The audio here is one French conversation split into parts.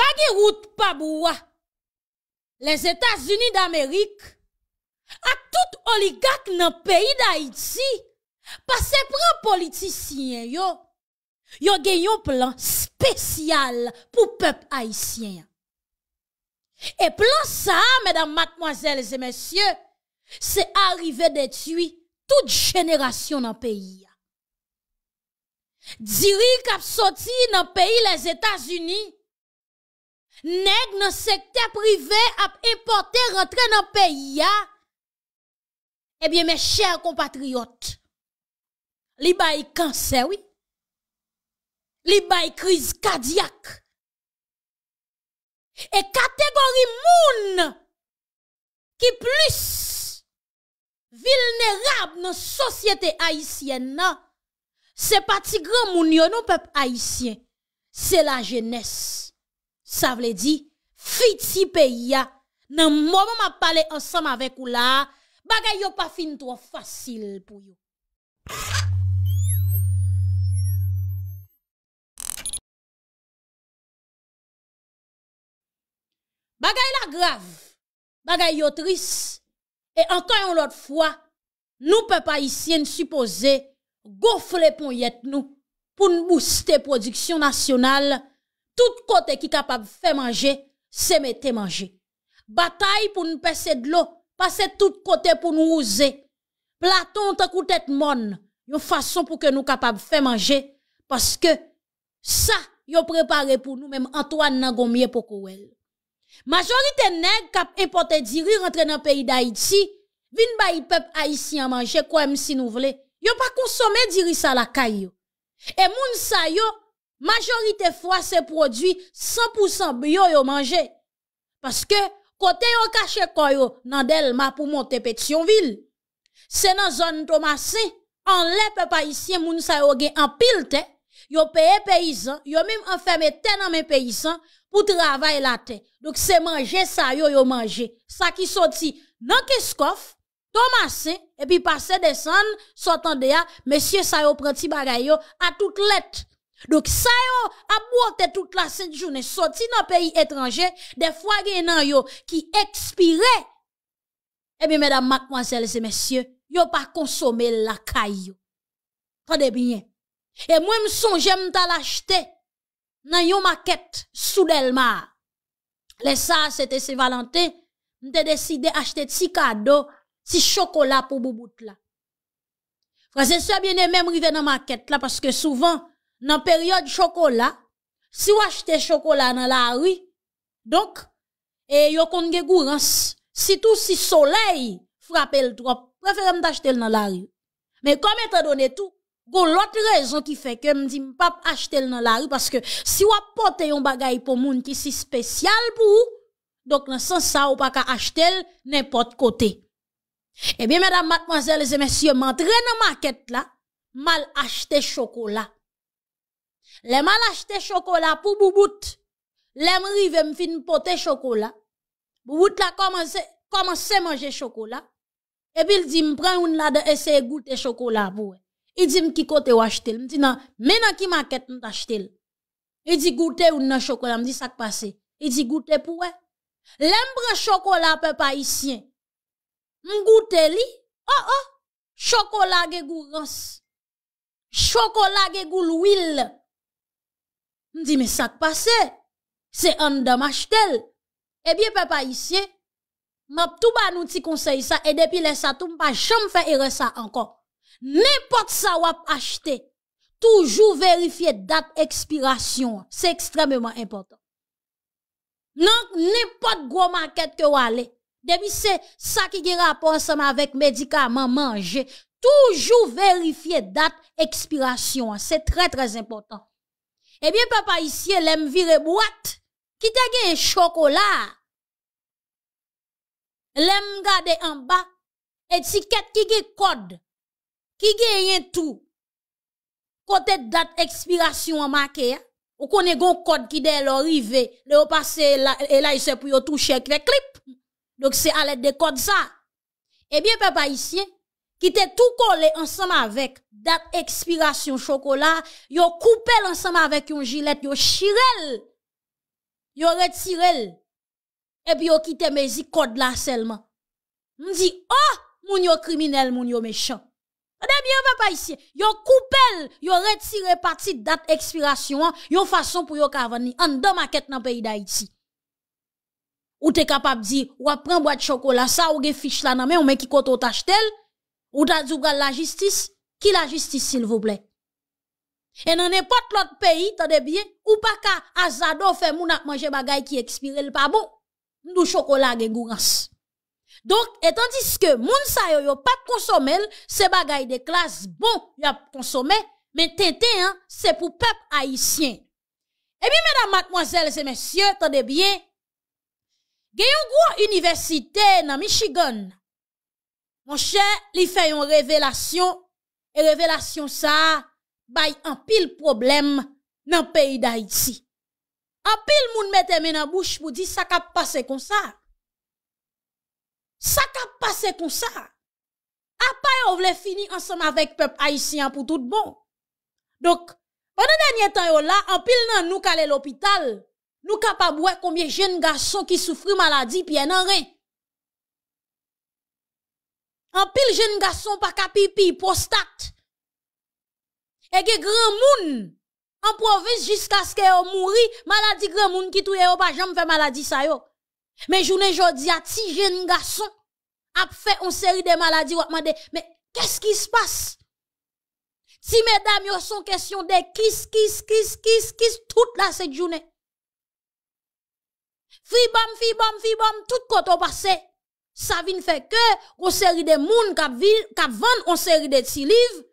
Pageroute, Paboua, les Etats-Unis d'Amérique, ak tout oligak nan peyi d'Haïti, pa se pran politisyen yo, yo gen yo plan spesyal pou pep Haïtien. E plan sa, mèdam matmoazèles et mèsyè, se arrive detui tout jenèration nan peyi. Dirik ap soti nan peyi les Etats-Unis, neg nan sekte prive ap importe rentre nan peyi ya, ebyen mè chèr compatriot, li bay kansè wè, li bay kriz kadiak, e kategori moun, ki plus vilnerab nan sosyete haisyen nan, se pati gran moun yo nou pep haisyen, se la jènesse. Sa vle di, fiti pe ya, nan mou mou ma pale ansam avek ou la, bagay yo pa fin tro fasil pou yo. Bagay la grav, bagay yo tris, e antonyon lot fwa, nou pe pa isye n supose gofle pon yet nou pou n booste prodiksyon nasyonal, tout côté qui capable de faire manger, c'est mettre manger. Bataille pour nous passer de l'eau, passer tout côté pour nous user. Platon t'as coûté tête mon, une façon pour que nous capables de faire manger parce que ça yo préparé pour nous même Antoine Nagomier pour Kouel. Majorité nèg kap importer diri rentrer dans pays d'Haïti, vin bay peuple haïtien manger quoi même si nous voulons. Yo pas consommer diri ça la caille. Et moun sa majorité fois ces produits 100% bio yo manger parce que côté yo caché koyo nan Delma pour monter Pétionville c'est dans zone Thomasin en les peuple haïtien moun sa yo gen en pile tè yo paye paysan yo même enfermé t'es nan men paysan pour travailler la terre donc c'est manger ça yo yo manger ça qui sorti nan Kiskoff Thomasin et puis passer descendre sortant de ya monsieur ça, yo prend ti yo à toute lettre donc, ça, yo, a toute la sainte journée, sorti dans pays étranger, des fois, il yo, qui expirent Eh bien, mesdames, mademoiselles et messieurs, yo pas consommé la caille, yo. bien. Et moi, me songe, m'ta l'acheter, Dans une maquette, sous les ça, c'était c'est Valentin, m'te décidé acheter petit cadeau, six chocolat pour Boubout, là. Frère, c'est ça, bien, même, rivé dans maquette, là, parce que souvent, dans période chocolat si vous achetez chocolat dans la rue donc et yo konge gourance si tout si soleil frappe le trop préférez d'acheter dans la rue mais comme étant donné tout gon l'autre raison qui fait que me peux pas acheter dans la rue parce que si vous portez un bagage pour moun qui si spécial pour vous donc dans sens ça ou pas acheter n'importe côté eh bien, mesdames, mademoiselles et messieurs, m'entraîne dans ma quête là, mal acheter chocolat. Les mal acheté chocolat pour boubout. Les rive me fin potée chocolat. Boubout la commencé commence manger chocolat. Et puis il dit me prend une là de goûter chocolat pour. Il dit me qui côté ou acheter. Me dit non, mais dans qui market me Il dit goûter ou non chocolat, me dit ça passe. Il dit goûter pour. L'embre chocolat peuple haïtien. Me goûter li. Oh oh, chocolat gè gourance. Chocolat ge goul Ndi me sak pase, se an damache tel. Ebi eh e pe pa isye, map tou ba nou ti konsey sa, e depi le sa toum pa, chanm fe ere sa ankon. Nen pot sa wap achete, toujou verifye dat ekspirasyon, se ekstrememan importan. Nank, nen pot gwo maket ke wale, debi se sa ki gira ponsan me avèk medikaman manje, toujou verifye dat ekspirasyon, se trè trè importan. Eh bien, papa ici, l'aime vire boîte. Qui t'a gagné chocolat? L'aime garder en bas. Étiquette qui gagne code. Qui gagne tout. Côté date expiration en marqué. Hein? Ou connaît gon code qui dès arrivé. le passé là, et là, il se pour toucher avec les clips. Donc, c'est à l'aide de code ça. Eh bien, papa ici, qui était tout collé ensemble avec date expiration chocolat, yo coupé ensemble avec un gilet, yo chirel, yo retiré. et puis yo quitté mes code là seulement. On dit, oh, moun yo criminel, moun yo méchant. Dè eh bien, papa ici, yo coupé, yo retiré partie date expiration, yo façon pour yo kavani, en deux maquettes dans pays d'Haïti. Ou t'es capable de dire, ou une boîte chocolat, ça, ou des fiche là, non mais on met qui au tachetel, ou t'as la justice? Qui la justice, s'il vous plaît? Et dans n'importe l'autre pays, t'as bien, ou pas qu'à Azado fait moun a manger bagay qui expire le pas bon. Nous chocolat gen gourance. Donc, et tandis que moun sa yo yo pas consommer, c'est bagay de classe bon, ya a consommé, mais tété, hein, c'est pour peuple haïtien. Eh bien, mesdames, mademoiselles et messieurs, de bien. yon gros université dans Michigan Anche, li fè yon revelasyon e revelasyon sa bay an pil problem nan peyi da iti. An pil moun mette men an bouch pou di sa kap pase kon sa. Sa kap pase kon sa. A paye ou vle fini ansanm avèk pep haisyan pou tout bon. Dok, wane denye tan yo la, an pil nan nou kalè l'opital, nou kap abouè koumye jen gason ki soufri maladi piye nan rey. pile pile jeune pas pa kapipi, prostate Et que grand moun, province jusqu'à ce qu'elle yo mouri, maladie grand moun ki touye yo pa jamais fait maladie ça, yo. mais jounen jodi a ti jeunes garçons a fait une série de maladies, demandé mais qu'est-ce qui se passe? Si mesdames, yo sont question de kiss, kiss, kiss, kiss, kiss, toute la cette journée. Fibam, fibam, fibam, tout côté passé ça vient fait que une série de moun qui vendent une série de petits livres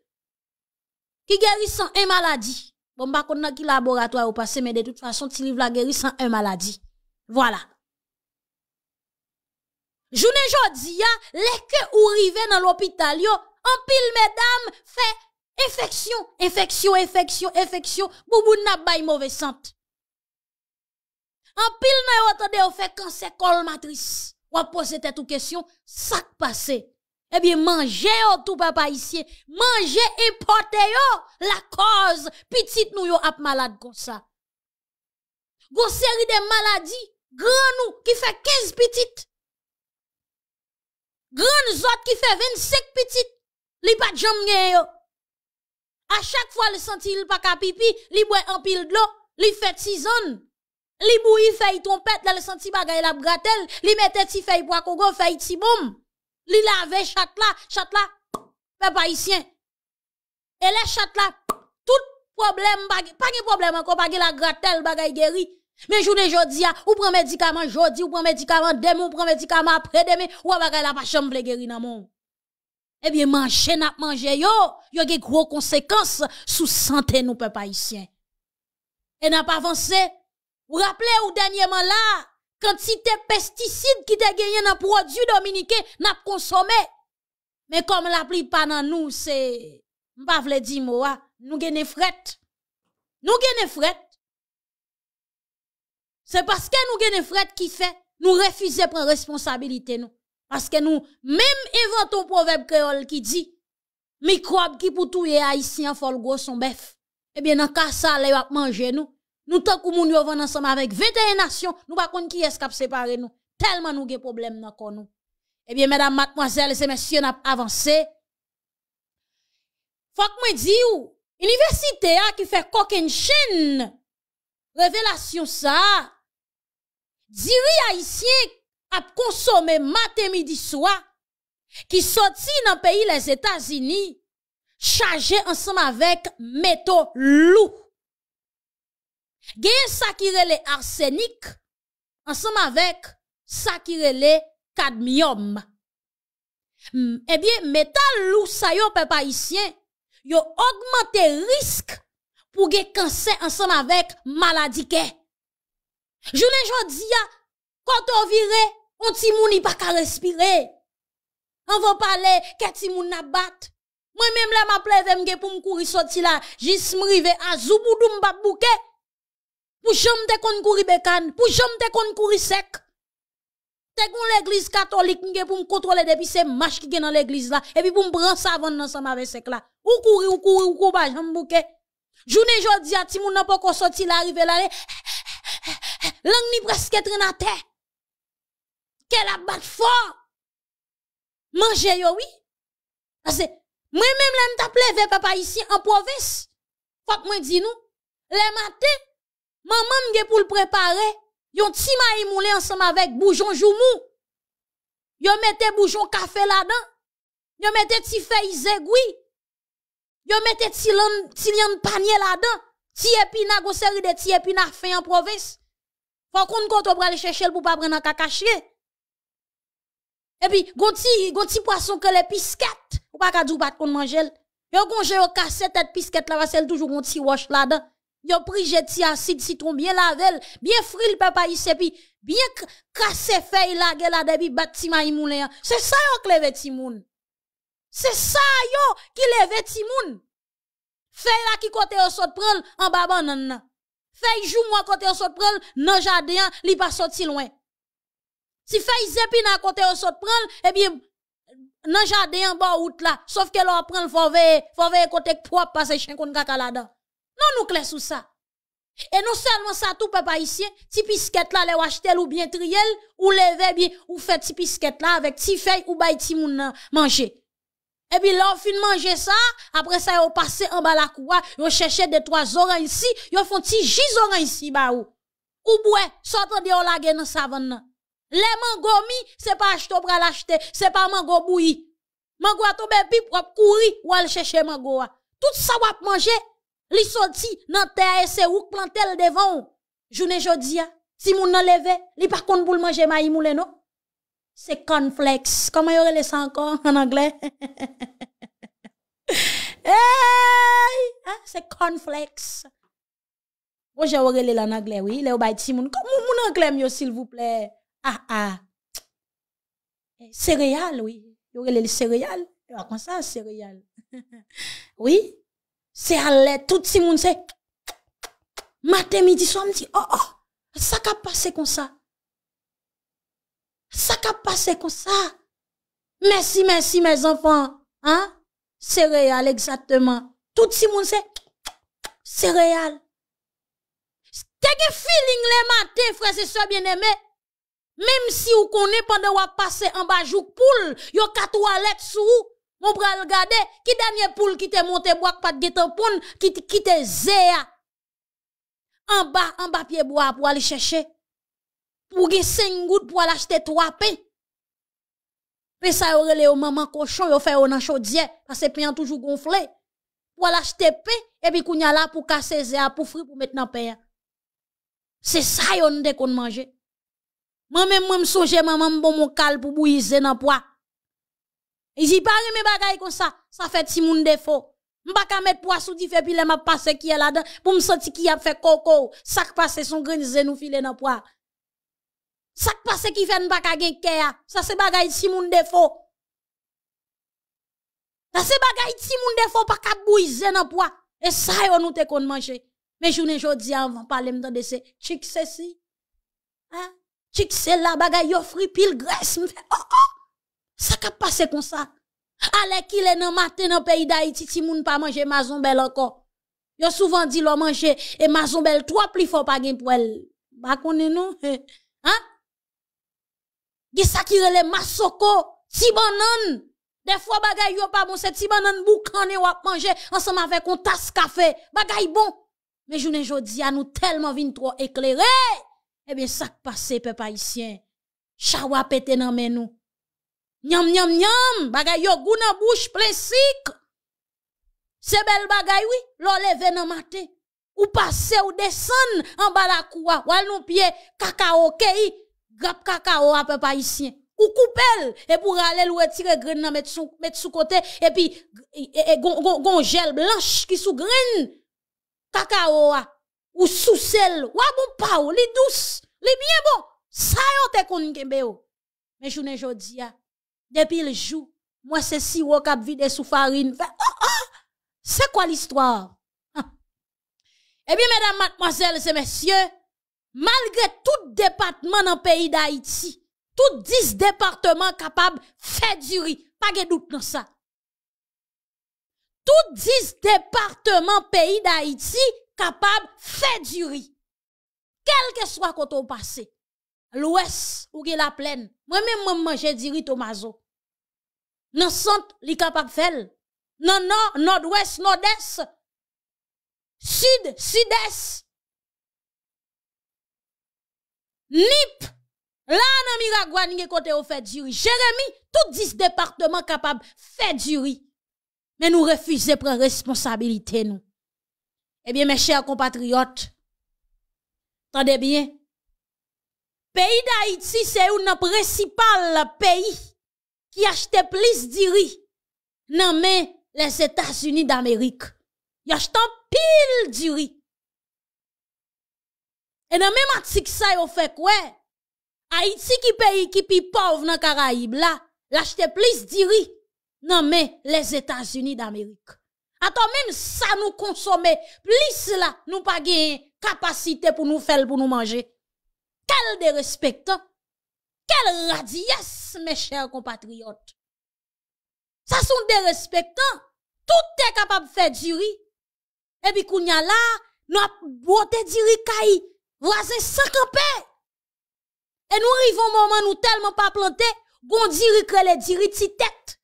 qui guérissent un maladie. Bon, bah, qu'on a qui laboratoire au passé, mais de toute façon, petit livre la sans un maladie. Voilà. j'en jodia les que ou rive dans l'hôpital yo, pile pile, mesdames, fait infection, infection, infection, infection, boubou na bay mauvais sant. En pile n'a yo on fait cancer colmatrice on poser tête ou question, ça passé. Eh bien, mangez oh, tout papa ici. Mangez importé. yo oh, la cause. Petite nous yo ap malade comme ça. Gon série de maladies, grand nous qui fait 15 petites. Grand zot qui fait 25 petites. Li pas de yo. À chaque fois le senti il pas pipi, li boit un pile d'eau, li fait ans. Li bouille feuille trompette, la le senti bagay la bratel, li mette ti feuille bois fey ti boum. Li lave chat la, chat là, pepa haïtien. Et les chat la, tout problème bagay, pas de problème encore bagay la gratel, bagay guéri. Mais journée jodi a, ou prend médicament jodi, ou prend médicament demain, ou prend médicament après demain, ou bagay la pas chambre guéri nan mon. Eh bien, manger n'a manger yo, yo des gros conséquences sous santé nous peuple haïtien. Et n'a pas avancé vous rappelez ou dernièrement là, quantité pesticides qui t'a gagné dans produit dominicain n'a consommé. Mais comme la pluie pas dans nous, c'est, m'pas vle dire moi, hein. nous gagnez fret. Nous gagnez fret. C'est parce que nous gagnez fret qui fait, nous refusons prendre responsabilité nous. Parce que nous, même inventons proverbe créole qui dit, microbe qui pour tout haïtien, fol gros son bœuf. Eh bien, dans cas ça, les manger nous. Nous tant que nous avons ensemble avec 21 nations, nous pas qui est capable séparer nous. Tellement nous des problèmes dans nous. Eh bien mesdames, mademoiselles et messieurs, n'a avancé. Faut que moi dis université a hein, qui fait coquin chaîne. Révélation ça. Diri haïtien a consommé matin midi soir qui sorti dans pays les États-Unis chargé ensemble avec métaux lourds Gen sa le arsenic, ensemble ensemble avec sa ki cadmium. kadmiyom. bien, métal lou sayo pe pa isyen, yo augmente pour pou gen ensemble avec maladie maladike. Jounen jodi ya, on quand on ti On ne pa ka respirer. On va parler que ti moun na bat. Moi même là, ma pleve mge pou mkouri là là jis mrive à zouboudou mbap bouquet. Pour jamais te kon kouri bécane, pour jamais te kon kouri sec. Te kon l'église catholique pour me contrôler depuis ces marches qui gen dans l'église là et puis pour me prendre savon ensemble avec sec là. Ou kouri ou kouri ou ko ba jambe bouquet. Journée jodi a ti moun nan pas sorti là rive là. Lang ni presque train à terre. Quelle fort. Manger yo oui. Parce que moi même l'aime papa ici en province. Faut moi dis nous les matins Maman m'ge pour le préparer. Yon ti maï moulé ensemble avec boujon joumou. Yon mette boujon café là-dedans. Yon mette ti feuille zégui. Yon mette ti lan, ti lian panier là-dedans. Ti épina go série de ti épina fin en province. Faut qu'on compte pour aller chercher pour pas prendre un cacaché. Et puis, gonti, gonti poisson que les pisquettes. Ou pas qu'à dou pas qu'on manger. Yon gonge yon cassette tête pisquette là, va toujours gonti wash là-dedans. Yo pris jeti acide citron bien lavel, bien fril papa ici puis bien casser feuille la debi depuis ma maimoulin. C'est ça yo que levé timoun. C'est ça yon qui ti timoun. Feuille la qui kote au sot prendre en bas nan Feuille jou moi côté au saute prendre nan jardin, li pas sorti loin. Si feuille zepi nan côté au saute prendre, eh bien nan jardin en bas route la. sauf que l'on prend le fave veiller, faut veiller côté propre chien kon kaka non, nous clés sous ça. Et non seulement ça, tout pas ici, ti pisquette là, les ou ou bien triel, ou levé bien, ou fait ti pisquette là avec ti feuille ou baye ti moun manger. Et puis là, fin manger ça, après ça, yon passe en bas la cour, yon cherche des trois oranges ici, Ils font ti jis oranges ici, ba ou. Ou boue, de la gueule dans Les mango mi, c'est pas acheté pour l'acheter, c'est pas mango bouilli. Mango a tombé pip, pour courir, ou aller chercher mango. Ah. Tout ça, wap manger, li sorti nan terre et c'est où le devant. Journée jodia, hein. si moun nan levé, li par contre le manger maï moulé non. C'est cornflakes. Comment y aurait ça encore en anglais? hey! Ah, c'est cornflakes. Moi j'ai aurait en anglais oui, les bay ti moun. Comment moun anglais s'il vous plaît? Ah ah. Eh, céréales oui. Y aurait les céréales. Comme ça, céréales. oui c'est à l'aide, tout le monde matin, midi, soir, me dit, oh, oh, ça qu'a passé comme ça. Ça qu'a passé comme ça. Merci, merci, mes enfants. Hein? C'est réel, exactement. Tout le monde c'est, c'est réel. T'as un feeling les matins, frère, et sœurs bien-aimés. Même si vous connaissez pendant vous passez en bas jour poule, a quatre toilettes sous mon bras gade, qui dernier poule qui te monte bois pas de tampon, qui qui te zéa. En bas, en bas pied bois pour aller chercher. Pour gagner 5 gouttes pour aller acheter 3 pains. Pe ça yo les au maman cochon, yon fait ou nan chaudière parce que ont toujours gonflé. Pour aller acheter pain et puis a là pour casser zéa pour fri pour mettre dans pain. C'est ça yon de qu'on manger. Moi même moi me songe maman bon mon cal pour bouillir dans poids. Et si pas mes bagailles comme ça, ça fait si moun défaut. M'ba ka mettre poisson di fait puis m'a passé qui est là-dedans pour me sentir qui a fait coco, ça passé son grenze nous filer dans poids. Ça passé qui fait m'pa ka gen ça c'est bagaille si moun défaut. Ça c'est bagaille si moun défaut pas ka bouiser dans poids. Et ça yon nous te kon manger. Mais journée jodi avant parler de c'est chic ceci. Hein? Chic c'est la bagaille yo fri pile graisse m'fè, oh oh ça qu'a passé comme ça. Allez qu'il est nan matin dans pays d'Haïti, si moun pas manger mazonbel encore. Yo souvent dit l'on manger et mazombel trois plus fort pas gain pour elle. Ba est non hein? hein Qui ça qui relè masoko, si banane. Des fois bagay yo pas bon, c'est si banane boucan et wap manger ensemble avec un tasse café. Bagay bon. Mais journée jodi a nous tellement vin trop éclairé. Eh bien ça qu'a passé peuple haïtien. Chawa pété dans nous. Nyam, nyam, nyam, bagay yo gou bouche sik. se bel bagay, oui, l'on leve nan matin. Ou passe ou descend en bas la ou al nou pied, cacao kei, grap cacao a peu haïtien. Ou coupel, et pour aller ou retirer grin nan met sou met sou côté, et puis, et, gon, gel blanche qui sou grain, cacao ou sou sel, ou bon pao li douce, li bien bon, sa yon te kon kembe yo. Mais ne jodia, depuis le jour, moi c'est si vous vide sous farine. Oh, oh, c'est quoi l'histoire? Hein? Eh bien, mesdames, mademoiselles et messieurs, malgré tout département dans le pays d'Haïti, tous dix départements capables fait du riz, pas de doute dans ça. Tout dix départements pays d'Haïti capables fait du riz. Quel que soit côté passé l'ouest ou la plaine. Moi-même, moi, manger j'ai riz tomazo. nan centre, li capable faire. non nord, nord-ouest, nord-est. Sud, sud-est. Nip, là, nan Miragua, ni côté au fait du Jeremy Jérémy, tout 10 départements capables fait du Mais nous refusons de prendre responsabilité, nous. Eh bien, mes chers compatriotes, tendez bien, le Pays d'Haïti, c'est un principal pays qui achète plus riz dans les États-Unis d'Amérique. Il achète pile riz Et dans même article ça, il fait quoi? Haïti qui pays qui pi pauvre dans Caraïbes là, achète plus riz dans les États-Unis d'Amérique. Attends même ça nous consommer plus là, nous pas gagner capacité pour nous faire pour nous manger. Quel dérespectant. Quelle radiesse, mes chers compatriotes. Ça sont des respectants. Tout est capable de faire riz Et puis, quand y a là, nous avons beauté diri Voisin Et nous arrivons au moment où nous tellement pas planté, qu'on diri que les diri tête.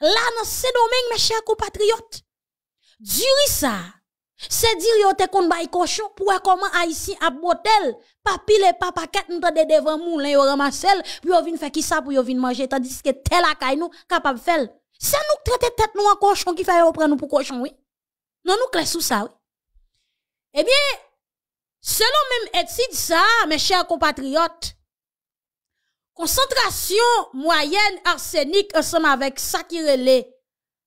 Là, dans ce domaine, mes chers compatriotes, duri ça, c'est dire yo te kon bay cochon pou comment koman a botel, papi le papa ket nou devant devan moulin yo ramasel, pou yo vin fè ki sa pou yo vin manje, tandis que tel akay nou kapab faire c'est nous qui tête nou an cochon ki fè yo nous nou pou cochon oui. Non nous klè sou ça oui. Eh bien, selon même mes chers compatriotes concentration moyenne arsenic ensemble avec ça qui relait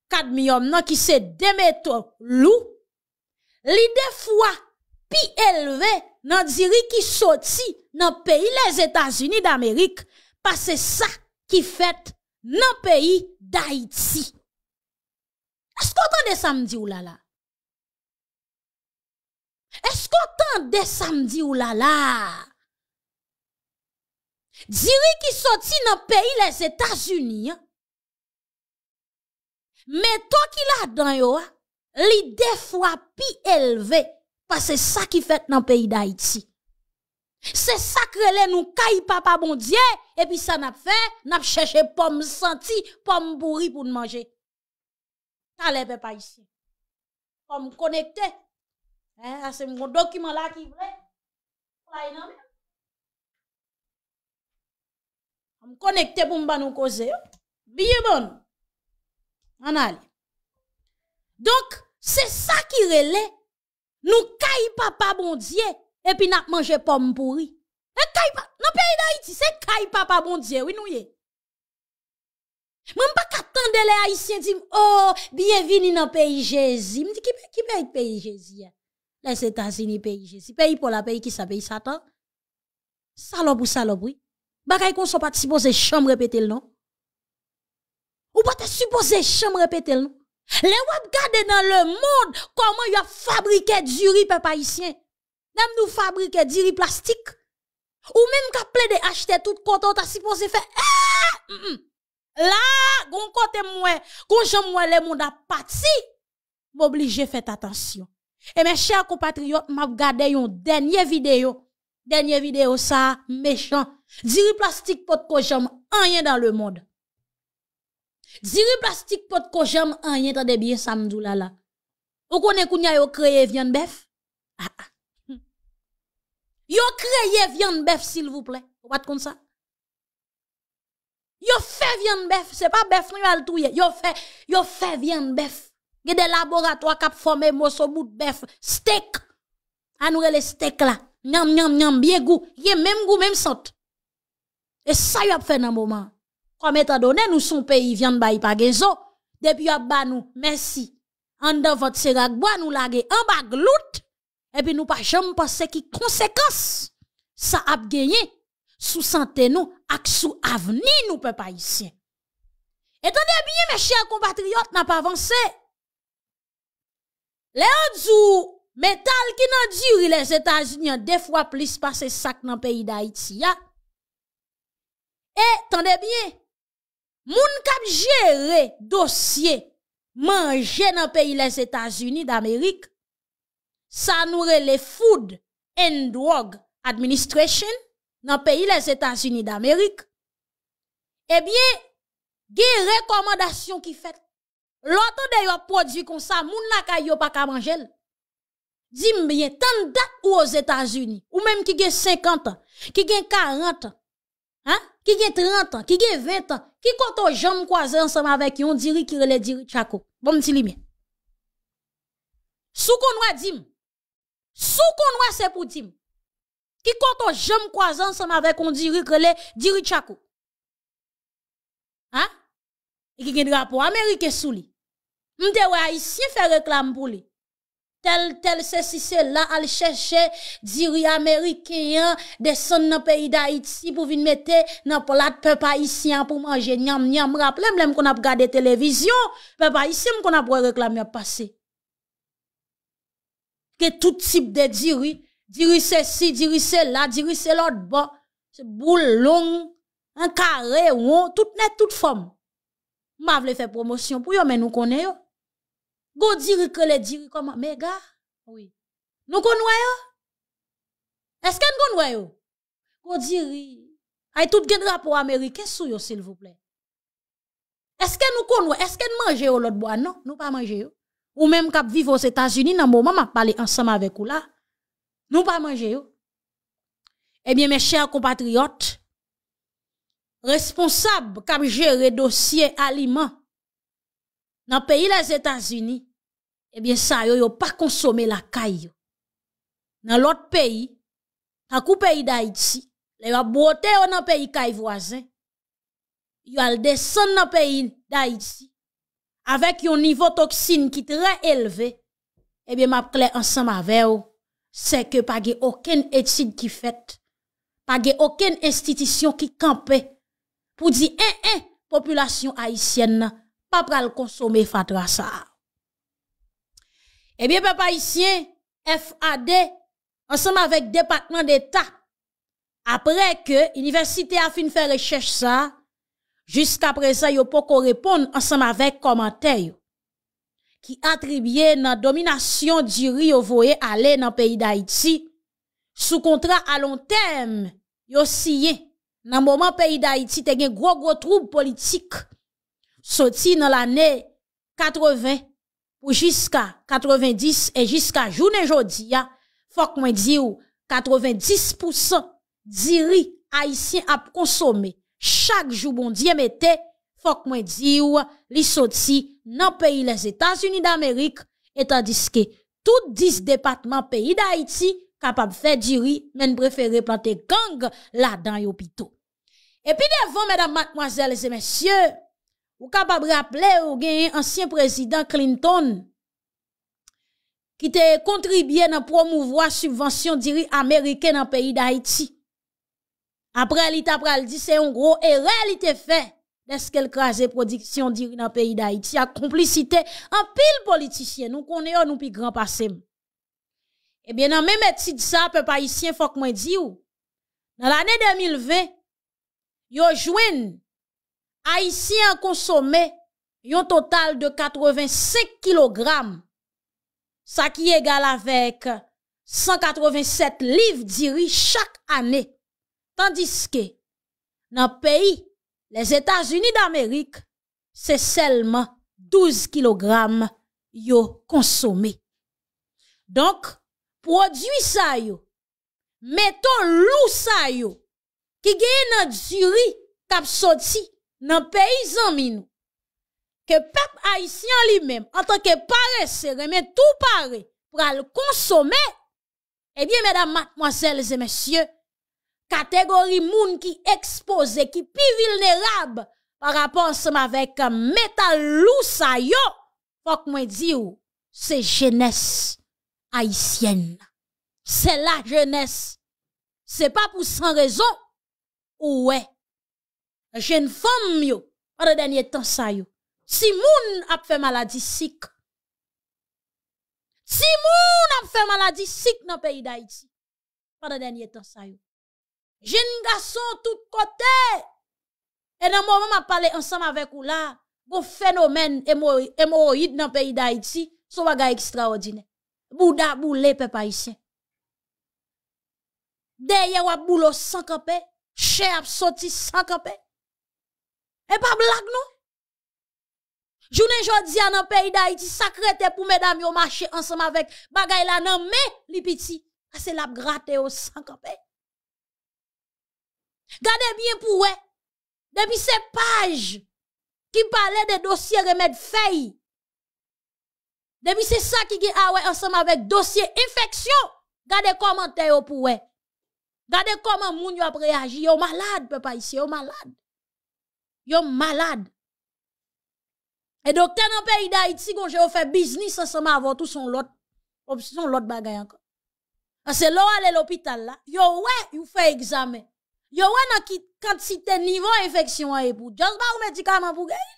sakirele non qui ki se métaux loup, Li de fwa pi elve nan diri ki soti nan peyi les Etats-Unis d'Amerik pa se sa ki fet nan peyi d'Haïti. Esko tan de samdi ou lala? Esko tan de samdi ou lala? La! Diri ki soti nan peyi les Etats-Unis, meton ki la dan yo a, li deux fois plus élevé parce que ça qui fait dans le pays d'Haïti. C'est ça que les nous caille papa bon Dieu et puis ça n'a fait n'a cherché pomme senti pomme bourri pour manger. Allez papa ici. Pomme connecté. Hein, c'est mon document là qui vrai. E On connecté pour nous causer. Bien bon. On l'air. Donc Se sa ki rele, nou kayi papa bon diye, epi nan manje pomme pouri. E kayi pa, nan peyi da iti, se kayi papa bon diye, wè nou ye. Mwen pa katandele a isyen di, oh, biyevini nan peyi jezi. Mwen di, ki peyi peyi jezi ya? Lè se tansi ni peyi jezi. Peyi pou la, peyi ki sa peyi satan. Salob ou salob wè. Bakay kon so pati sipoze chanm repete lè nan. Ou pati sipoze chanm repete lè nan. Les wap gade dans le monde koman yo du riz pe ici. isyen. nous nou du riz plastique. Ou même ka ple de acheter tout koto ta si fe, quand mm la, gon kote mwen, gon jom mwen le monde a pati, m'oblige faites attention. et mes chers compatriotes, map gade yon vidéo, dernière vidéo, ça méchant. Du diri plastique pot ko jom rien dans le monde. Ziri plastik pot ko jèm an, yè ta debye samdou lala. O konè kou nya yo kreye vyan bef? Ha, ah, ah. ha. Hmm. Yo kreye vyan bef, sil vouple. O bat kon sa? Yo fè vyan bef. Se pa bef nan yo altou ye. Yo fè, yo fè vyan bef. Gè de laborato a kap fòmè mò so bout bef. Stek. An wè le stek la. Nyam, nyam, nyam. Biye gou. Gè mèm gou, mèm sot. E sa yo ap fè nan mouman. Comme étant donné, nous sommes pays de baille pas gezo. Depuis bas nous, merci. En dans votre bois, nous laguer en bas glout. Et puis nous pas jamais penser qui conséquence ça a gagné sous santé nous ak sous avenir nous peuple haïtien. Étendez bien mes chers compatriotes n'a pas avancé. Léon métal qui n'a duré les États-Unis deux fois plus passé sac dans le pays d'Haïti. Et, tendez bien, moun kap gérer dossier manger dans pays les États-Unis d'Amérique, ça nous les Food and Drug Administration dans pays les États-Unis d'Amérique. Eh bien, des recommandations qui fait. L'autre d'ailleurs produit comme ça, moun la kayo pas ka manger. dis bien, tant date ou aux États-Unis, ou même qui gagne 50 ans, qui gagne 40 ans, hein? Ki gen 30, ki gen 20, ki koto jom kwa zan seman vek yon diri kirele diri chako. Bon ti li men. Sou konwa dim. Sou konwa sepoutim. Ki koto jom kwa zan seman vek yon diri kirele diri chako. Ha? E ki gen drapo Amerike sou li. Mde wè a yisi fè reklam pou li. Tel tel se si se la al cheche diri Amerikeyan deson nan peyi da iti pou vin mette nan polat pepa isyan pou manje nyan mnyan mraple mle m kon ap gade televizyon pepa isyan m kon ap reklame ap pase. Ke tout tip de diri, diri se si, diri se la, diri se lot ba, se bou long, an kare, wong, tout net, tout fom. Ma vle fe promosyon pou yo men nou konen yo. Go diri que les diri comment mes gars oui nous connaissons Est-ce qu'on connaît Go diri ay tout gen drapeau américain sou yo s'il vous plaît Est-ce que nous connaissons Est-ce qu'on mange l'autre bois non nous pas manger ou même cap vivre aux États-Unis dans moment m'a parler ensemble avec vous là nous pas manger yo Eh bien mes chers compatriotes responsable cap gérer dossier aliment dans pays des États-Unis eh bien ça yo n'ont pas consommé la caille. Dans l'autre pays, dans le pays d'Haïti, les va boter dans pays caille voisin. Yo al descendu dans pays d'Haïti avec un niveau toxine qui très élevé. Eh bien m'a en ensemble avec vous, c'est que pas aucune étude qui fait. pas aucune institution qui campait pour dire eh eh population haïtienne pas pral consommer fatra ça. Ebyen eh pe pa isyen F.A.D. Ansem avèk departement d'Etat apre ke universite a fin fè rechèche sa jisk apre sa yo pou korepon ansem avèk komantè yo ki atribye nan dominasyon di ryo voye ale nan peyi d'Aiti sou kontra alon tem yo siye nan mouman peyi d'Aiti te gen gro-gro troub politik soti nan l'anè 80 Ou jiska 90% e jiska jounen jodi ya, fok mwen diyo 90% di ri Haitien ap konsome. Chak joun bon diye mette, fok mwen diyo li soti nan peyi les Etats-Unis d'Amerik. Etan diske tout 10 departement peyi d'Haiti kapab fè di ri men preferè plante gang la dan yopito. E pi devon mèdam matmoazèl et zè mèsyè. Ou capable rappeler ou un ancien président Clinton qui te contribué à promouvoir subvention diri américaine dans le pays d'Haïti. Après, il t'a dit c'est un gros erreur il fait. Est-ce qu'elle crase production diri dans le pays d'Haïti à complicité en pile politicien. Nous connaissons nous plus grand passé. Eh bien, dans même étude ça, peuple haïtien, faut que moi dise Dans l'année 2020, yo juin, ha isi an konsome yon total de 85 kilogram, sa ki egal avek 187 liv diri chak ane, tandis ke nan peyi, les Etats-Unis d'Amerik, se selman 12 kilogram yo konsome. Donk, prodwi sa yo, meton lou sa yo, ki geye nan diri kapsoti, nan peyizan mi nou, ke pep haisyen li men, an tanke pare se remen tou pare, pou al konsome, e bien, mèdam, matmoasèl, zè mèsyè, kategori moun ki ekspose, ki pi vilnerab, par rapport ansem avèk, metal lous a yo, fòk mwen di ou, se jènes haisyen. Se la jènes, se pa pou san rezon, ouè, jen femme, yo, Pendant dernier temps, ça, sa yo, si moun ap maladie maladi sik, si moun ap fe maladi sik nan peyi d'Aïti, pendant dernier temps denye tan sa yo. Jen garçon tout kote, Et nan mou m'a parlé ensemble avec ou la, bon phénomène hémorroïde dans le pays d'Haïti, son bagage extraordinaire. Bouda boule, peuple haïtien. Derrière ou boulot sans campé, chè ap sorti sans et eh, pas blague, non? Journée jodia dans le pays d'Haïti, sacré pour mesdames, yon marché ensemble avec bagay la nan, mais les petits ah, c'est la gratte au sang Gardez bien pour ouais. depuis ces pages qui parlait des dossiers remèdes feuilles, depuis c'est ça qui a ah, ouais ensemble avec dossier infection, gardez comment te yon pour ouais. Gardez comment moun yon a réagi, yon malade, papa ici, yon malade. Yon malade. Et docteur dans le pays d'Haïti, quand j'ai fait business ensemble avant tout son lot, son lot bagay encore. C'est là à l'hôpital là, yon ouais, yon fait examen. Yo ouais nan qui quantité niveau infection et pour juste ba ou médicament pour gagner.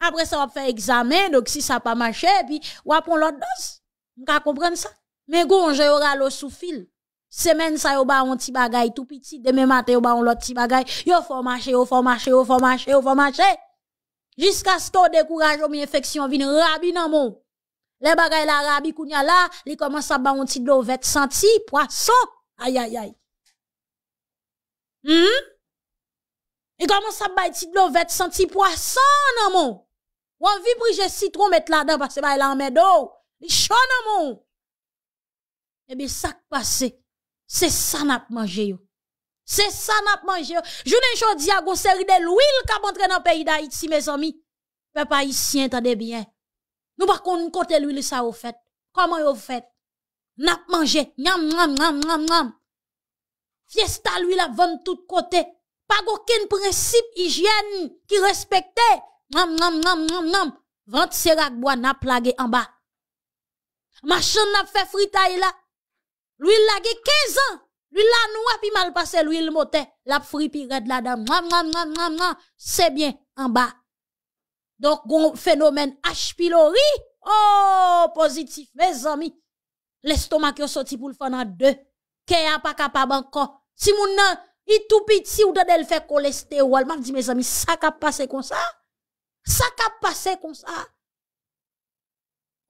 Après ça on fait examen, donc si ça pas marché puis on prend l'autre dose. On comprendre ça. Mais gonje aura l'eau sous fil. Semaine ça yo ba un petit bagaille tout petit, demain matin yo ba un l'autre petit bagaille yo faut marcher, yo faut marcher, yo faut marcher, yo faut marcher. Jusqu'à ce qu'on décourage ou infection vienne rabi nan mon. Les bagay la rabi kounya là li commence à ba un petit l'eau senti poisson. Aïe aïe aïe. Hmm? Il commence à ba petit l'eau senti poisson nan mon. vit envie j'ai citron mettre là-dedans parce que ba il en met d'eau. Li chaud nan mon. Eh bien, ça passe c'est ça n'a pas mangé yo. C'est ça n'a pas mangé yo. Je ne dit à gon série de l'huile qui dans le pays d'Haïti, mes amis. Peuple haïtien, tendez bien. Nous pas nous compte l'huile ça au fait. Comment au fait? N'a pas mangé. Nyam, nyam, nyam, nyam, Fiesta l'huile à vendre tout côté. Pas aucun principe hygiène qui respecte. non non non non non Vente serak bois n'a plagué en bas. Machin n'a fait fritaille là. Lui, la a 15 ans. L'huile la noua puis mal passé Lui, il motait La fripi red la dame. C'est bien en bas. Donc, gon phénomène H. pylori. Oh, positif, mes amis. L'estomac yon sorti pour le faire en deux. Qui a pas capable encore. Si moun nan, il tout petit ou d'elle fait cholestérol. M'a dit, mes amis, ça cap passé comme ça. Ça cap passé comme ça.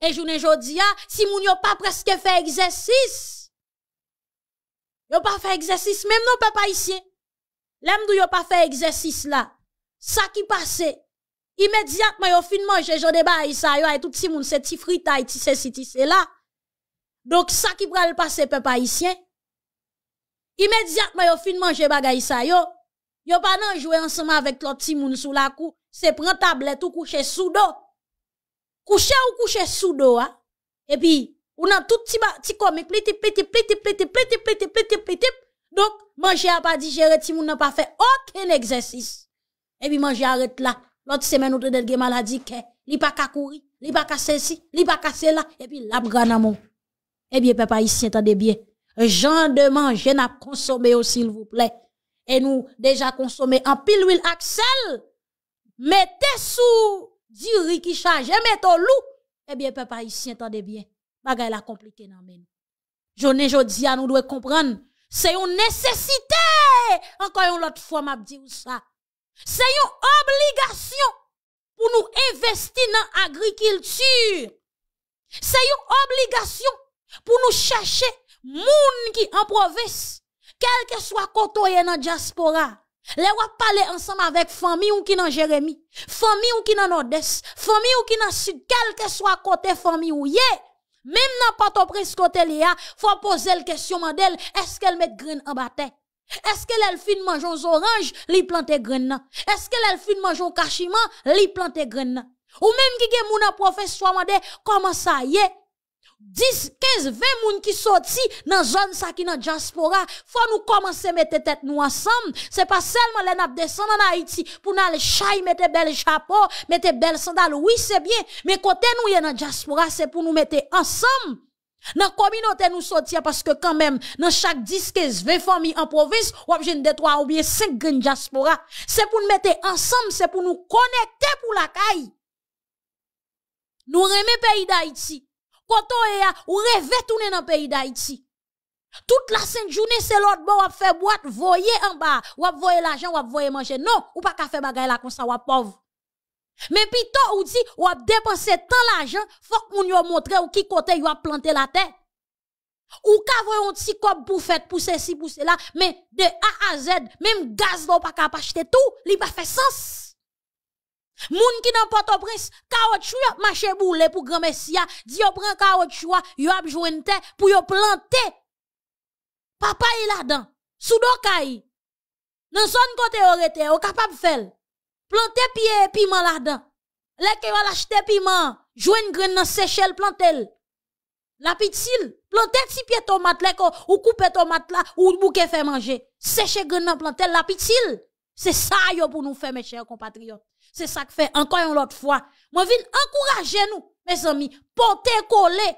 Et journée jodia, ah, si moun yon pas presque fait exercice, Yo pas fait exercice, même non, papa ici. L'aime yo pas fait exercice là. Ça qui passait. Immédiatement, yo fin manger, j'en débat, ça, yo, et tout si moun, c'est ti frita, ti ceci, c'est là. Donc, ça qui le passer, papa ici. Immédiatement, yo fin manger bagay ça, yo. Yo pas non jouer ensemble avec l'autre ti moun sous la cou, c'est prendre tablette ou coucher sous dos. Coucher ou coucher sous dos, hein. Et puis, ou nan tout petit petit komik, petit petit petit petit petit petit petit petit donc manje a pas digérer ti moun nan fait aucun exercice et puis manje arrête là. L'autre semaine ou te delge maladie ke. Li pa courir li pa kasesi, li pa et puis la grand amon Et eh bien, papa ici, entade bien. Jean de manger, n'a konsome aussi, s'il vous plaît. Et nous, déjà consommé en pile axel, Axel. mettez sous sou diri ki charge. mettez ou Et et bien pa isi bien bagay la compliqué nan men. Jone jodi a nous doit comprendre, c'est une nécessité. Encore une autre fois m'a dit ça. C'est une obligation pour nous investir dans l'agriculture. C'est une obligation pour nous chercher moun qui en province, quel que soit côté dans diaspora. Les wap parler ensemble avec famille ou qui dans Jérémie, famille ou qui dans Nord-Est, famille ou qui dans Sud, quel que soit côté famille ou yé. Même dans Porto Lia, il faut poser la question est-ce qu'elle met green en bataille? Est-ce qu'elle finit fin mange des oranges, li plante graines? Est-ce qu'elle fin mange aux cachiments, li plante graines? Ou même qui gè mon professeur mande, comment ça y est? 10, 15, 20 moun qui sorti dans zone sa qui nan diaspora, faut nous commencer mettre tête nous ensemble. C'est pas seulement les qui descendre en Haïti pour nous aller chai mettre bel chapeau, mettre bel sandales. Oui, c'est bien, mais côté nous dans diaspora, c'est pour nous mettre ensemble. Dans communauté nous sortir parce que quand même dans chaque 10 15 20 familles en province ou obligé des 3 ou bien 5 grandes diaspora. C'est pour nous mettre ensemble, c'est pour nous connecter pour la caille. Nous le pays d'Haïti. Koto e a, ou rêve tourner dans le pays d'Haïti. Toute la sainte journée, c'est l'autre bon, ou fait boîte, voyez en bas, ou voyez l'argent, ou voyez manger. Non, ou pas qu'à faire bagaille là comme ça, ou pauvre. Mais plutôt, ou dit, ou a dépensé tant l'argent, faut que moun yo montre ou qui côté yo a planté la terre. Ou ka voyez un petit cop pour faire, pour ceci, pour cela, mais de A à Z, même gaz ne pas qu'à acheter tout, li pas fait sens. Moun ki nan Port-au-Prince, caoutchouc a marché boule pour grand messia, di yo prend caoutchouc, yo a joindre terre pour yo planter. Papa est là-dedans, sous dokay. Dans zone côté orete, au capable faire. Planter pied piment là-dedans. ke yo l'acheter piment, joindre graine dans séchelle plantel. La pitil, planter ti pied tomate ou couper tomate là ou bouquet faire manger. Sécher gren nan plantel la pitil. C'est ça yo pour nous faire mes chers compatriotes. C'est ça que fait encore une autre fois. Moi, viens encourager nous, mes amis, porter coller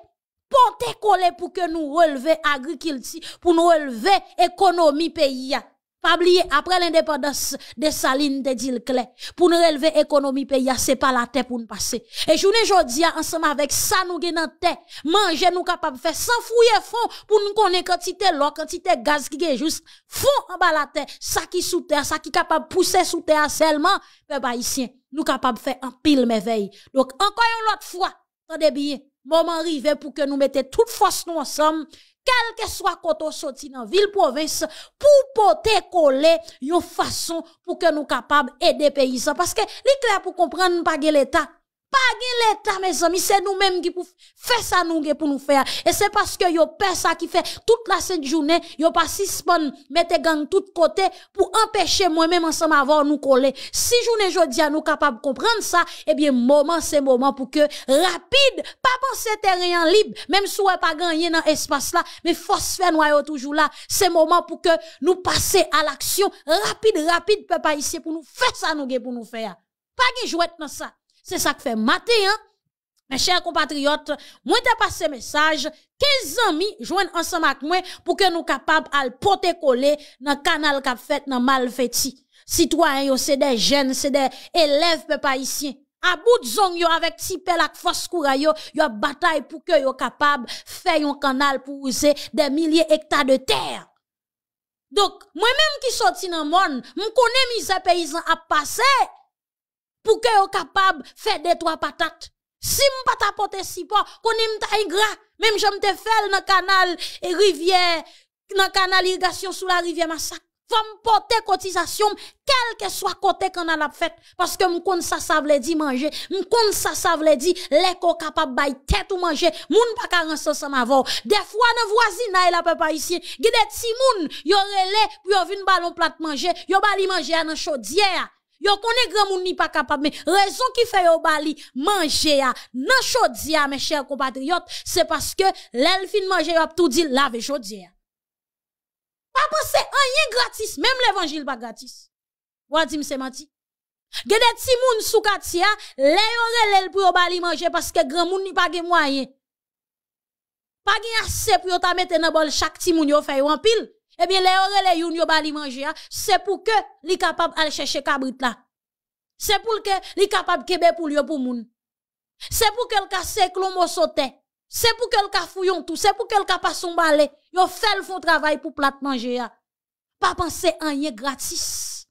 porter coller pour que nous relevions agriculture, pour nous relever économie pays. Pas après l'indépendance de Saline, de deal clé, pour nous relever l'économie pays, ah, c'est pas la terre pour nous passer. Et journée aujourd'hui, ah, ensemble avec ça, nous gagnons terre, manger, nous capables de faire sans fouiller fond, pour nous connaître quantité l'eau, quantité gaz qui est juste fond en bas la terre, ça qui sous terre, ça qui capable de pousser sous terre seulement, peuple haïtien, nous capables de faire un pile merveille. Donc, encore une autre fois, attendez bien, moment arrivé pour que nous mettions toute force nous ensemble, quel que soit côté sorti dans ville province pour porter coller une façon pour que nous capables aider pays parce que les clair pour comprendre pas l'état pas l'État, mes amis, c'est nous-mêmes qui pour faire ça nous pour nous faire. Et c'est parce que yo père ça qui fait toute la sainte journée, yo pas suspend mettez gang tout côté pour empêcher moi-même ensemble avoir nous coller. Si journée jodi nous capable comprendre ça, eh bien moment c'est moment pour que rapide, pas penser terrain libre, même si on pas gagné dans espace là, mais force nous noyau toujours là. C'est moment pour que nous passer à l'action rapide rapide peuple ici pour nous faire ça nous pour nous faire. Pas de jouet dans ça. C'est ça que fait matin, hein? Mes chers compatriotes, moi t'ai passé message, 15 amis joignent ensemble avec moi pour que nous capables à porter coller dans canal qu'a fait dans malfaitis. Citoyens, c'est des jeunes, c'est des élèves peuple ici. À bout de yo avec tipel la force courage yo, yo bataille pour que yo capable faire un canal pour user des milliers hectares de terre. Donc, moi-même qui sorti dans le monde, je connais mes paysans à passer pour que soient capable faire des trois patates. Si je pas si pas, qu'on aime gras, même je te fait dans canal et rivière, dans canal irrigation sous la rivière massacre. me porter cotisation, quel que soit côté qu'on a la fête, parce que m'kon ça ça veut dire manger, m'kon ça ça veut dire les qu'on capable bay tête ou manger, moun pas ka rentre ensemble avant. Des fois dans voisinage la peuple haïtien, Gide ti moun, yo relé pour yo vinn ballon plat manger, yo bali manger dans chaudière. Yo connaît grand moun ni pas capable, mais raison qui fait yo bali manger à nan a mes chers compatriotes, c'est parce que l'elfin manger a tout dit lave chaudière. Pas penser rien gratis, même l'évangile pas gratis. Ou dit c'est menti. Gè des petits moun sous katia, les yo pour yo bali manger parce que grand moun ni pas gen moyen. Pas gen assez pour yo ta mettre dans bol chaque ti moun yo fait en pile eh bien, les oreilles, youn yo bali manger, hein. c'est pour que li capable aller chercher cabrit là. C'est pour que li capable kebe pour yo pour moun. C'est pour que le casse clomo sauté. C'est pour que le fouillon tout, c'est pour que le capa passe son balai. Yo fait le font travail pour plat manger hein. Pas penser en rien gratis.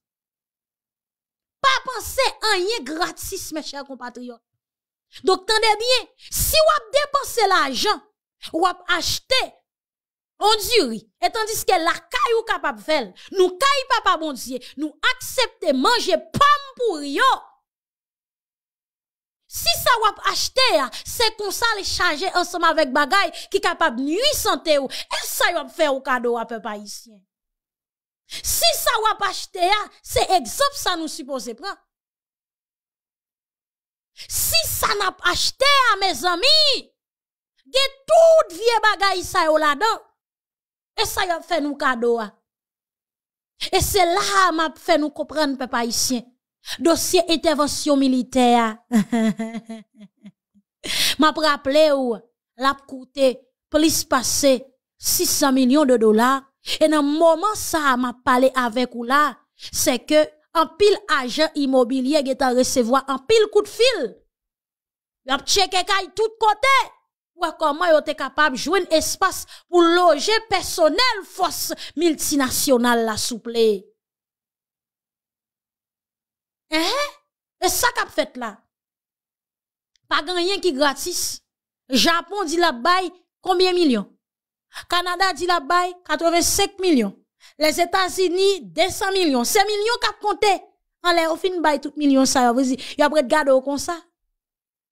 Pas penser en rien gratis, mes chers compatriotes. Donc, tendez bien, si vous dépensez l'argent, vous achetez, on dirait, et tandis que la caille ou capable faire, nous caille papa bon Dieu, nous accepter manger pomme pour rien. Si ça wap acheter, ah, c'est qu'on ça les charger ensemble avec bagay qui capable nuit santé ou. Et ça va faire au cadeau à peuple haïtien. Si ça wap acheter, ah, c'est exemple ça nous suppose prendre. Si ça n'a pas acheté à ah, mes amis, de tout vieux bagaille ça là-dedans. Et ça y a fait nous cadeau. Et c'est là m'a fait nous comprendre papa ici Dossier intervention militaire. m'a rappelé où l'a coûté plus passé 600 millions de dollars et dans moment ça m'a parlé avec ou là, c'est que un pile agent immobilier qui recevoir un pile coup de fil. Il a checké tout côté. Comment été yo te jouer un espace pour loger personnel force multinationale la souple. Eh, e ça kap pas la. rien qui ki gratis. Japon dit la bay combien millions Canada dit la baille 85 millions Les états unis 200 millions 5 millions kap compté. En millions. au fin bay tout ça. sa y de garder comme ça.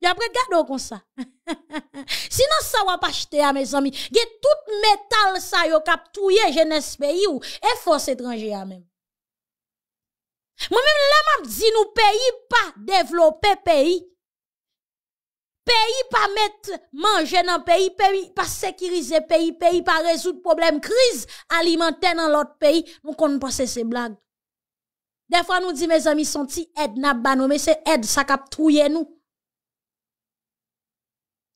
Y après, prêt comme ça. Sinon ça va pas acheter à mes amis. a tout métal ça yo cap jeunesse pays ou et force étranger à même. Moi même là m'a dit nous pays pas développer pays. Pays pas mettre manger dans pays pays pas sécuriser pays pays pas résoudre problème crise alimentaire dans l'autre pays. Nous qu'on penser ces blagues. Des fois nous dit mes amis sont ti aide n'a mais c'est l'aide ça cap nous.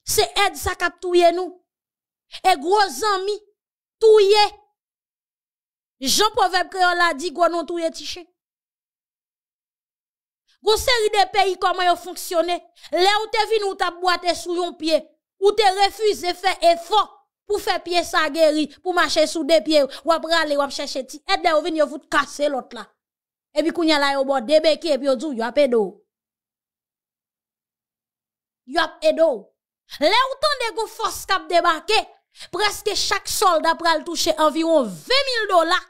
C'est aide ça qui e a touillé nous. Et gros ami, touillé. Jean que créole l'a dit gros non touillé tiché. Gros série de pays comment yon fonctionné Là où t'es venu ou t'as boité sous yon pied, où t'es refusé faire effort pour faire pied sa guérir, pour marcher sous des pieds, ou après aller ou chercher ti. Aide là ou venir vous casser l'autre là. Et puis kounya là au bord débeki et puis au dou yo a pédo. E yo a pédo. Là autant de de force cap débarqué, presque chaque soldat pral toucher environ 20 000 dollars.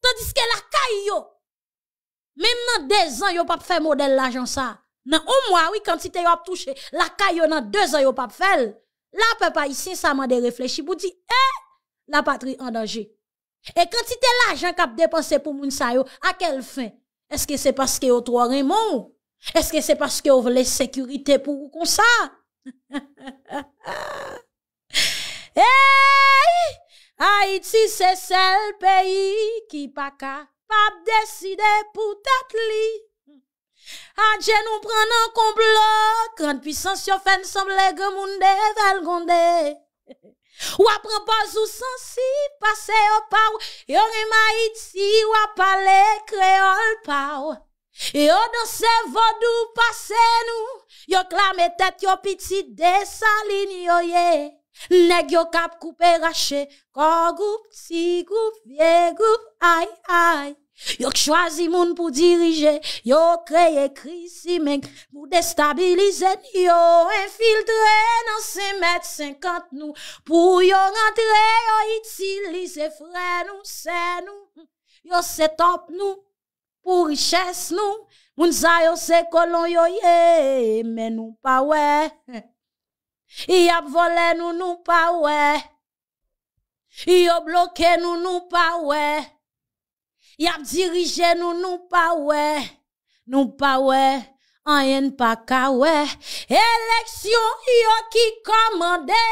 Tandis que la caille même dans deux ans, yo pas fait modèle l'argent ça. Dans un mois, oui, quand yo a touché, la caille dans deux ans, yo pas fait. La papa ici ça m'a réfléchi pour dire, eh, la patrie en danger. Et quand quantité l'argent cap dépensé pour moun yo, à quelle fin? Est-ce que c'est parce que a trois Raymond? Est-ce que c'est parce que vous voulez sécurité pour vous comme ça? hey! Haïti, c'est seul pays qui pas capable de décider pour tête li. Adje nous prenons un complot, grande puissance sur fait Semblé que monde valgonde. Ou apprend pas ou sensi, passe au pau, yo Haïti, ou à parler créole pau. au danse vodou, passe nous. Yo klame tête yo petit desaline yo ye. Neg yo kap coupé rache. Ko groupe, si groupe, vie groupe, aïe aïe. Yo choisi moun pour diriger, yo créé crise men pour déstabiliser, yo infiltré dans c'est mètres cinquante nous pour yo rentrer, yo utiliser frère nous, c'est nous. Yo set up nous pour richesse nous. Mounza yo se kolon yo ye, men nou pa we. Yap vole nou nou pa we. Yo bloke nou nou pa we. Yap dirije nou nou pa we. Nou pa we, an yen pa ka we. Eleksyon yo ki komande.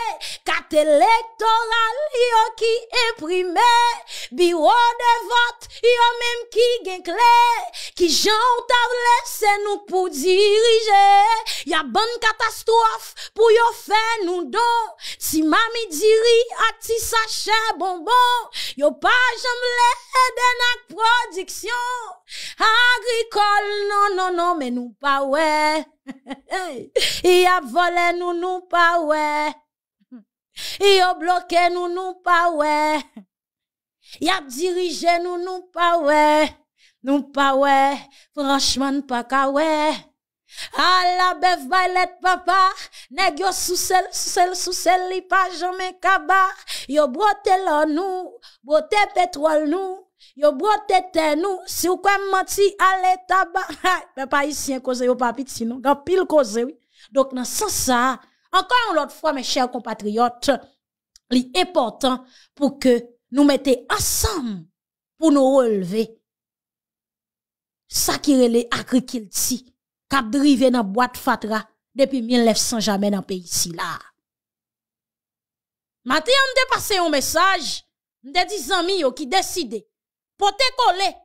Kat elektoral yo ki imprimè, Biro de vot yo menm ki genkle, Ki jantar lese nou pou dirije, Ya ban katastrof pou yo fe nou do, Si mami diri ati sa che bonbon, Yo pa jom le de nak prodiksyon, Agrikol non non non men nou pa we, Ya vole nou nou pa we, a bloqué nous nous pas ouais. a dirigé nous nous pas ouais. Nous pas ouais. Franchement pas ka ouais. Ah, la bev bailet papa. Neg yo sel, seul sousel, li pas jamais kaba. Yo brote l'on nous. Brote pétrole nous. Yo brote te nous. Si ou quoi menti allez l'état Mais pas ici, cause yo papi, sinon. pile cause oui. Donc, dans sens ça. Encore une autre fois, mes chers compatriotes, est important pour que nous mettions ensemble pour nous relever. Ça qui relève agriculture, cap drivé dans boîte fatra depuis 1900 jamais dans pays ici là. Maintenant, on un message, des te amis qui décident pour te coller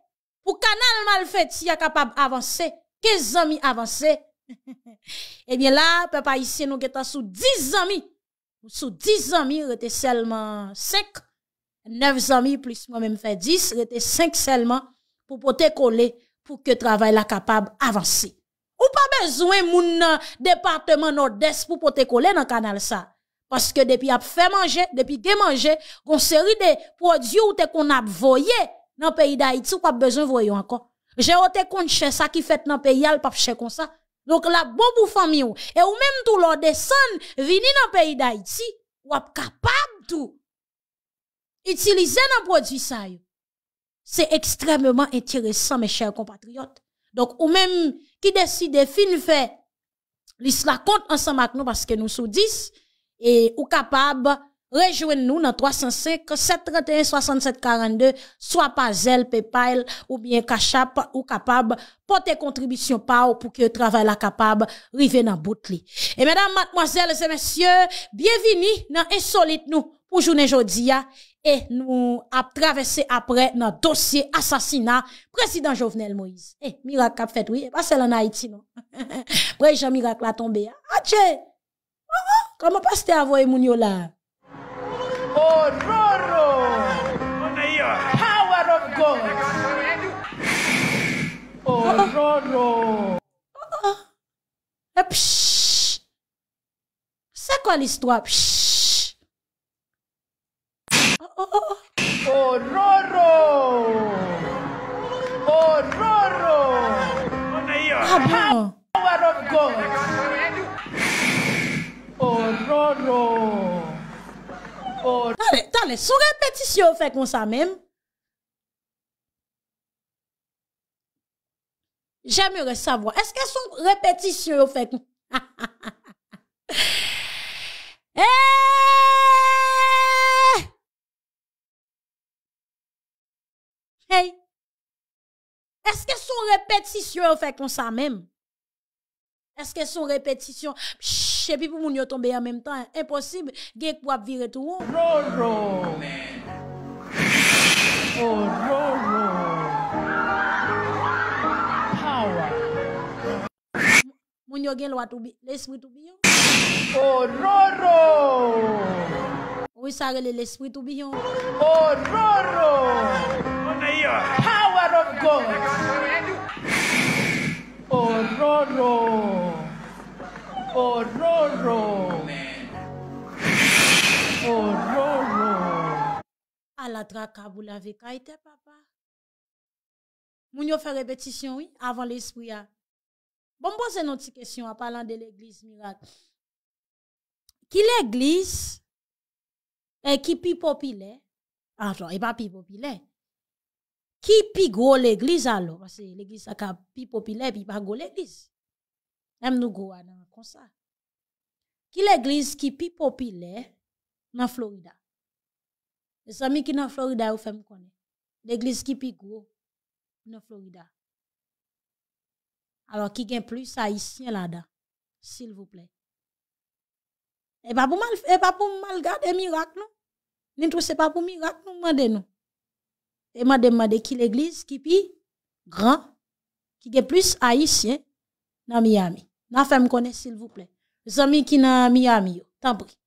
pour canal malfait si capable avancer, que amis avancer eh bien là, papa ici, nous avons sous 10 amis. Sous 10 amis, nous était seulement 5. 9 amis, plus moi-même fait 10, il était 5 seulement pour pouvoir coller, pour que le travail soit capable d'avancer. Ou pas besoin de département nord-est pour pouvoir coller dans le canal ça. Parce que depuis qu'il a fait manger, depuis qu'il a on il une série de produits où qu'on a voyé dans le pays d'Haïti, ou pas besoin de voir encore. J'ai été qu'on chez ça qui fait dans le pays, il pas comme ça. Donc la bon famille Et ou même tout l'on descend, vini dans le pays d'Haïti, ou capable tout. Utiliser un produit ça C'est extrêmement intéressant, mes chers compatriotes. Donc ou même qui décide fin fait, l'isla compte ensemble avec nous parce que nous sommes 10 et ou capable Rejoignez-nous dans 305 731 6742 soit par Zelle, PayPal ou bien Cachap ou capable porter contribution par pour que le travail la capable river dans bout Et mesdames, mademoiselles et messieurs, bienvenue dans Insolite nous pour journée aujourd'hui et nous a traversé après dans dossier assassinat président Jovenel Moïse. Eh, miracle fait oui, pas celle en Haïti non. Après miracle a tombé. Ah, ah, ah Comment passe-t-il à voir là? Oh, Roro! Power of God! Oh, Roro! Eh, C'est quoi l'histoire? Oh, Roro! Oh, oh. Roro! Ah, Power of God! Oh, Roro! rapport. Allez, allez, au répétition, fait comme ça même. J'aimerais savoir, est-ce que son répétition fait comme hey! Est-ce que son répétition fait comme ça même? Est-ce que son répétition... Che pipi moun yo tombe an menm tan. Imposible. Gek wap vire tou ou. Ororo. Ororo. Power. Moun yo gen lwa toubi. L'esprit toubi yon. Ororo. Oh, ou sa rele l'esprit toubi yon. Ororo. Oh, Power of God. Ororo. Oh, Ororo. Ororo! Ororo! Al atra ka vou la vek ayte papa? Moun yo fè repetisyon avan l'espouya. Bon bon zè noti kesyon a palan de l'eglis mirak. Ki l'eglis e eh, ki pi popile, anjou e ba pi popile, ki pi go l'eglis alo, se l'eglis a ka pi popile pi ba go l'eglis, Même nous go dans comme ça. Qui l'église qui plus populaire dans Florida? Les amis qui dans Florida vous fait me connaître. L'église qui plus gros dans Florida. Alors qui gagne plus haïtien là-dedans? S'il vous plaît. Et pas pour mal et pas pour mal garder miracle non. Ni tout c'est pas pour miracle nous demander nous. Et m'a demandé qui l'église qui plus grand qui gagne plus haïtien dans Miami. N'a fait me s'il vous plaît. Zami qui n'a Miami, tant prie.